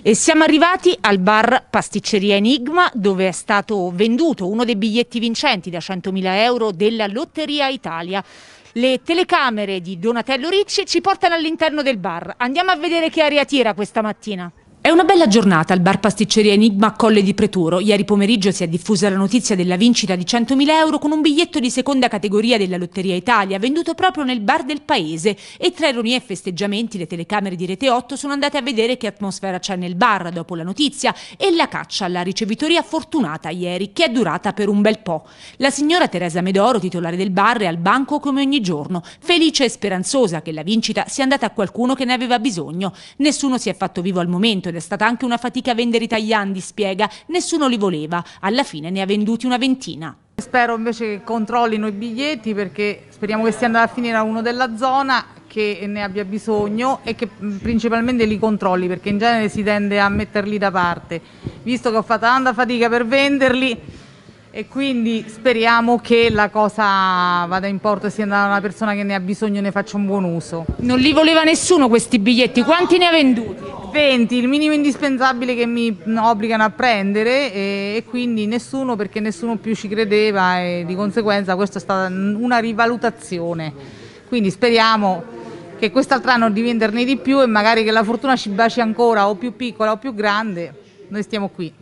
E siamo arrivati al bar Pasticceria Enigma dove è stato venduto uno dei biglietti vincenti da 100.000 euro della Lotteria Italia. Le telecamere di Donatello Ricci ci portano all'interno del bar. Andiamo a vedere che aria tira questa mattina. È una bella giornata al bar pasticceria Enigma a Colle di Preturo. Ieri pomeriggio si è diffusa la notizia della vincita di 100.000 euro con un biglietto di seconda categoria della Lotteria Italia, venduto proprio nel bar del paese. E tra ironie e festeggiamenti le telecamere di Rete 8 sono andate a vedere che atmosfera c'è nel bar dopo la notizia e la caccia alla ricevitoria fortunata ieri, che è durata per un bel po'. La signora Teresa Medoro, titolare del bar, è al banco come ogni giorno, felice e speranzosa che la vincita sia andata a qualcuno che ne aveva bisogno. Nessuno si è fatto vivo al momento è stata anche una fatica vendere i tagliandi, spiega. Nessuno li voleva. Alla fine ne ha venduti una ventina. Spero invece che controllino i biglietti perché speriamo che stia andando a finire a uno della zona che ne abbia bisogno e che mm, principalmente li controlli perché in genere si tende a metterli da parte. Visto che ho fatto tanta fatica per venderli, e quindi speriamo che la cosa vada in porto e sia andata una persona che ne ha bisogno e ne faccia un buon uso. Non li voleva nessuno questi biglietti, quanti ne ha venduti? 20, il minimo indispensabile che mi obbligano a prendere e, e quindi nessuno perché nessuno più ci credeva e di conseguenza questa è stata una rivalutazione. Quindi speriamo che quest'altro anno di venderne di più e magari che la fortuna ci baci ancora o più piccola o più grande, noi stiamo qui.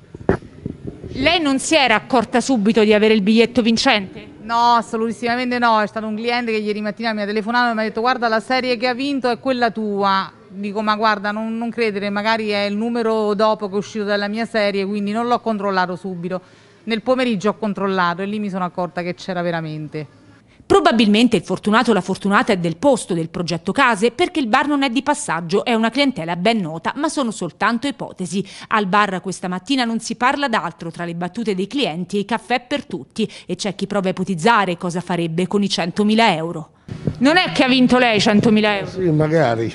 Lei non si era accorta subito di avere il biglietto vincente? No, assolutissimamente no. È stato un cliente che ieri mattina mi ha telefonato e mi ha detto guarda la serie che ha vinto è quella tua. Dico ma guarda non, non credere, magari è il numero dopo che è uscito dalla mia serie, quindi non l'ho controllato subito. Nel pomeriggio ho controllato e lì mi sono accorta che c'era veramente. Probabilmente il fortunato o la fortunata è del posto del progetto case perché il bar non è di passaggio, è una clientela ben nota, ma sono soltanto ipotesi. Al bar questa mattina non si parla d'altro tra le battute dei clienti e i caffè per tutti e c'è chi prova a ipotizzare cosa farebbe con i 100.000 euro. Non è che ha vinto lei 100.000 euro? Sì, magari,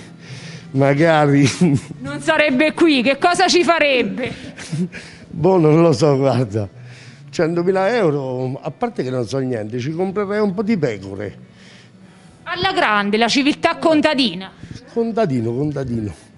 magari. Non sarebbe qui, che cosa ci farebbe? boh, non lo so, guarda. 100.000 euro, a parte che non so niente, ci comprerei un po' di pecore. Alla grande, la civiltà contadina. Contadino, contadino.